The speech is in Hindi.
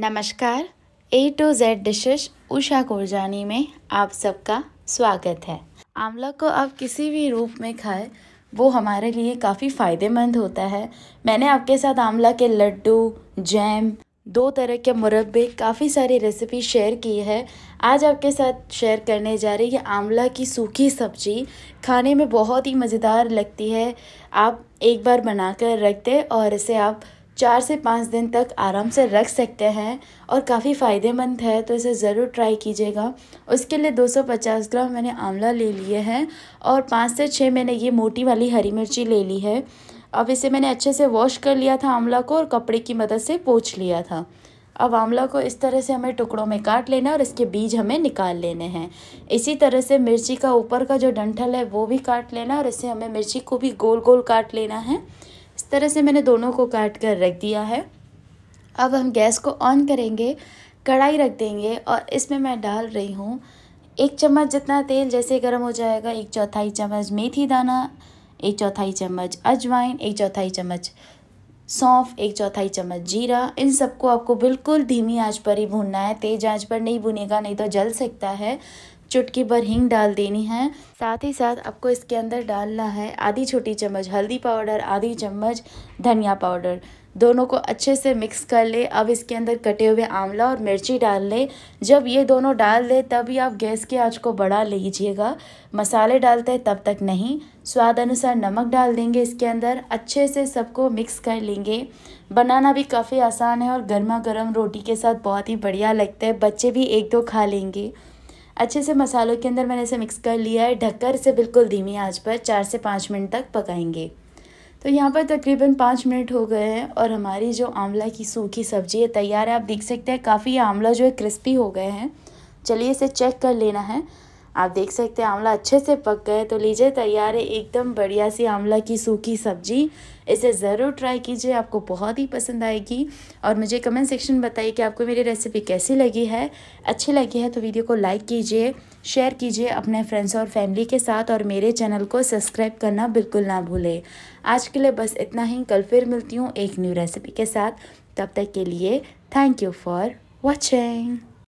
नमस्कार A to Z dishes Usha Korjani में आप सबका स्वागत है आंवला को आप किसी भी रूप में खाए वो हमारे लिए काफ़ी फ़ायदेमंद होता है मैंने आपके साथ आंवला के लड्डू जैम दो तरह के मुरब्बे काफ़ी सारी रेसिपी शेयर की है आज आपके साथ शेयर करने जा रही है आंवला की सूखी सब्जी खाने में बहुत ही मज़ेदार लगती है आप एक बार बनाकर रख दें और इसे आप चार से पाँच दिन तक आराम से रख सकते हैं और काफ़ी फ़ायदेमंद है तो इसे ज़रूर ट्राई कीजिएगा उसके लिए 250 ग्राम मैंने आंवला ले लिए हैं और पाँच से छः मैंने ये मोटी वाली हरी मिर्ची ले ली है अब इसे मैंने अच्छे से वॉश कर लिया था आंवला को और कपड़े की मदद से पोछ लिया था अब आंवला को इस तरह से हमें टुकड़ों में काट लेना है और इसके बीज हमें निकाल लेने हैं इसी तरह से मिर्ची का ऊपर का जो डंठल है वो भी काट लेना और इससे हमें मिर्ची को भी गोल गोल काट लेना है इस तरह से मैंने दोनों को काट कर रख दिया है अब हम गैस को ऑन करेंगे कढ़ाई रख देंगे और इसमें मैं डाल रही हूँ एक चम्मच जितना तेल जैसे गर्म हो जाएगा एक चौथाई चम्मच मेथी दाना एक चौथाई चम्मच अजवाइन एक चौथाई चम्मच सौंफ एक चौथाई चम्मच जीरा इन सबको आपको बिल्कुल धीमी आंच पर ही भूनना है तेज़ आंच पर नहीं भुनेगा नहीं तो जल सकता है चुटकी भर हींग डाल देनी है साथ ही साथ आपको इसके अंदर डालना है आधी छोटी चम्मच हल्दी पाउडर आधी चम्मच धनिया पाउडर दोनों को अच्छे से मिक्स कर ले अब इसके अंदर कटे हुए आंवला और मिर्ची डाल ले जब ये दोनों डाल दे तभी आप गैस के आंच को बढ़ा लीजिएगा मसाले डालते हैं तब तक नहीं स्वाद अनुसार नमक डाल देंगे इसके अंदर अच्छे से सबको मिक्स कर लेंगे बनाना भी काफ़ी आसान है और गर्मा गर्म रोटी के साथ बहुत ही बढ़िया लगता है बच्चे भी एक दो खा लेंगे अच्छे से मसालों के अंदर मैंने इसे मिक्स कर लिया है ढककर इसे बिल्कुल धीमी आंच पर चार से पाँच मिनट तक पकाएंगे तो यहाँ पर तकरीबन पाँच मिनट हो गए हैं और हमारी जो आंवला की सूखी सब्ज़ी है तैयार है आप देख सकते हैं काफ़ी आंवला जो है क्रिस्पी हो गए हैं चलिए इसे चेक कर लेना है आप देख सकते हैं आंवला अच्छे से पक गए तो लीजिए तैयार है एकदम बढ़िया सी आंवला की सूखी सब्जी इसे ज़रूर ट्राई कीजिए आपको बहुत ही पसंद आएगी और मुझे कमेंट सेक्शन में बताइए कि आपको मेरी रेसिपी कैसी लगी है अच्छी लगी है तो वीडियो को लाइक कीजिए शेयर कीजिए अपने फ्रेंड्स और फैमिली के साथ और मेरे चैनल को सब्सक्राइब करना बिल्कुल ना भूलें आज के लिए बस इतना ही कल फिर मिलती हूँ एक न्यू रेसिपी के साथ तब तक के लिए थैंक यू फॉर वॉचिंग